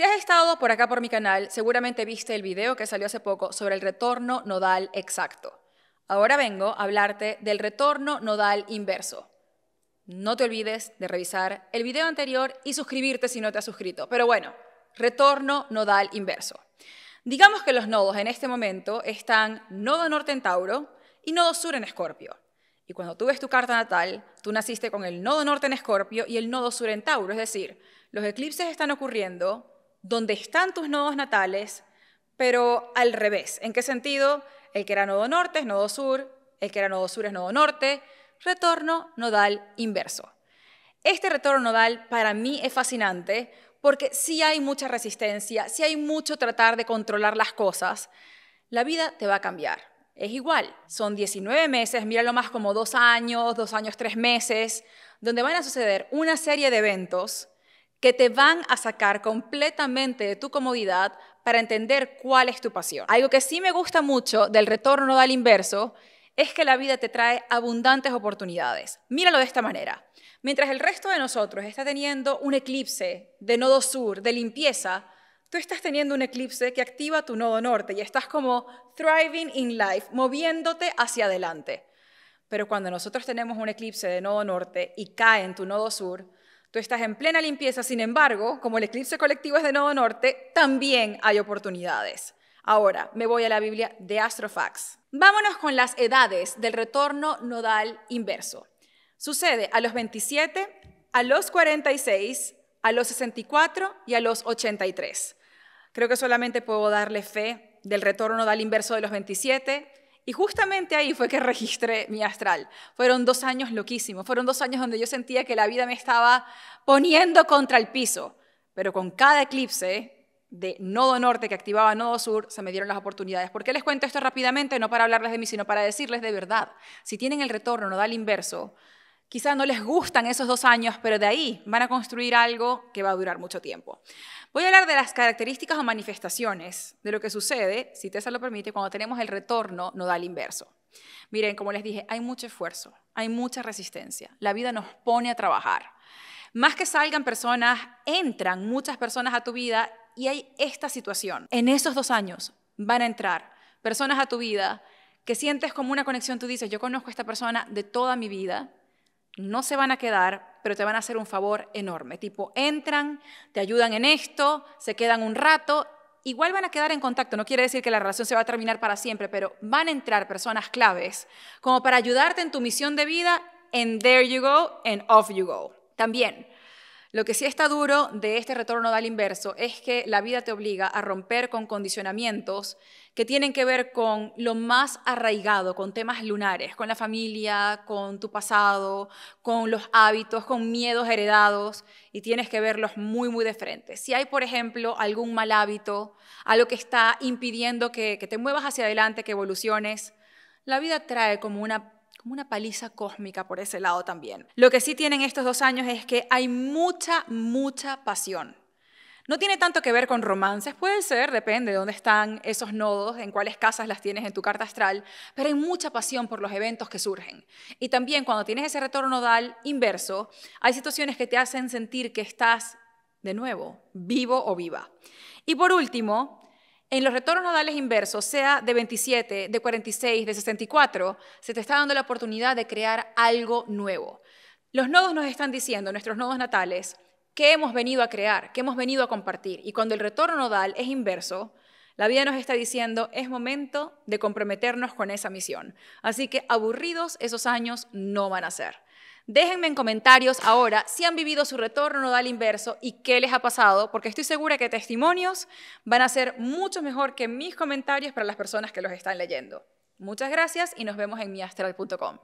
Si has estado por acá por mi canal, seguramente viste el video que salió hace poco sobre el retorno nodal exacto. Ahora vengo a hablarte del retorno nodal inverso. No te olvides de revisar el video anterior y suscribirte si no te has suscrito. Pero bueno, retorno nodal inverso. Digamos que los nodos en este momento están nodo norte en Tauro y nodo sur en Escorpio. Y cuando tú ves tu carta natal, tú naciste con el nodo norte en Escorpio y el nodo sur en Tauro, es decir, los eclipses están ocurriendo donde están tus nodos natales, pero al revés. ¿En qué sentido? El que era nodo norte es nodo sur, el que era nodo sur es nodo norte, retorno nodal inverso. Este retorno nodal para mí es fascinante porque si hay mucha resistencia, si hay mucho tratar de controlar las cosas. La vida te va a cambiar. Es igual, son 19 meses, míralo más como dos años, dos años, tres meses, donde van a suceder una serie de eventos que te van a sacar completamente de tu comodidad para entender cuál es tu pasión. Algo que sí me gusta mucho del retorno al inverso es que la vida te trae abundantes oportunidades. Míralo de esta manera. Mientras el resto de nosotros está teniendo un eclipse de nodo sur, de limpieza, tú estás teniendo un eclipse que activa tu nodo norte y estás como thriving in life, moviéndote hacia adelante. Pero cuando nosotros tenemos un eclipse de nodo norte y cae en tu nodo sur, Tú estás en plena limpieza, sin embargo, como el eclipse colectivo es de nodo norte, también hay oportunidades. Ahora, me voy a la Biblia de Astrofax. Vámonos con las edades del retorno nodal inverso. Sucede a los 27, a los 46, a los 64 y a los 83. Creo que solamente puedo darle fe del retorno nodal inverso de los 27, y justamente ahí fue que registré mi astral. Fueron dos años loquísimos, fueron dos años donde yo sentía que la vida me estaba poniendo contra el piso, pero con cada eclipse de nodo norte que activaba nodo sur, se me dieron las oportunidades. ¿Por qué les cuento esto rápidamente? No para hablarles de mí, sino para decirles de verdad. Si tienen el retorno no da nodal inverso, Quizás no les gustan esos dos años, pero de ahí van a construir algo que va a durar mucho tiempo. Voy a hablar de las características o manifestaciones de lo que sucede, si Tessa lo permite, cuando tenemos el retorno da nodal inverso. Miren, como les dije, hay mucho esfuerzo, hay mucha resistencia. La vida nos pone a trabajar. Más que salgan personas, entran muchas personas a tu vida y hay esta situación. En esos dos años van a entrar personas a tu vida que sientes como una conexión. Tú dices, yo conozco a esta persona de toda mi vida no se van a quedar, pero te van a hacer un favor enorme. Tipo, entran, te ayudan en esto, se quedan un rato, igual van a quedar en contacto. No quiere decir que la relación se va a terminar para siempre, pero van a entrar personas claves como para ayudarte en tu misión de vida. And there you go, and off you go. También lo que sí está duro de este retorno al inverso es que la vida te obliga a romper con condicionamientos que tienen que ver con lo más arraigado, con temas lunares, con la familia, con tu pasado, con los hábitos, con miedos heredados, y tienes que verlos muy, muy de frente. Si hay, por ejemplo, algún mal hábito, algo que está impidiendo que te muevas hacia adelante, que evoluciones, la vida trae como una como una paliza cósmica por ese lado también. Lo que sí tienen estos dos años es que hay mucha, mucha pasión. No tiene tanto que ver con romances, puede ser, depende de dónde están esos nodos, en cuáles casas las tienes en tu carta astral, pero hay mucha pasión por los eventos que surgen. Y también cuando tienes ese retorno nodal inverso, hay situaciones que te hacen sentir que estás de nuevo vivo o viva. Y por último, en los retornos nodales inversos, sea de 27, de 46, de 64, se te está dando la oportunidad de crear algo nuevo. Los nodos nos están diciendo, nuestros nodos natales, qué hemos venido a crear, qué hemos venido a compartir. Y cuando el retorno nodal es inverso, la vida nos está diciendo, es momento de comprometernos con esa misión. Así que aburridos esos años no van a ser. Déjenme en comentarios ahora si han vivido su retorno nodal inverso y qué les ha pasado, porque estoy segura que testimonios van a ser mucho mejor que mis comentarios para las personas que los están leyendo. Muchas gracias y nos vemos en miastral.com.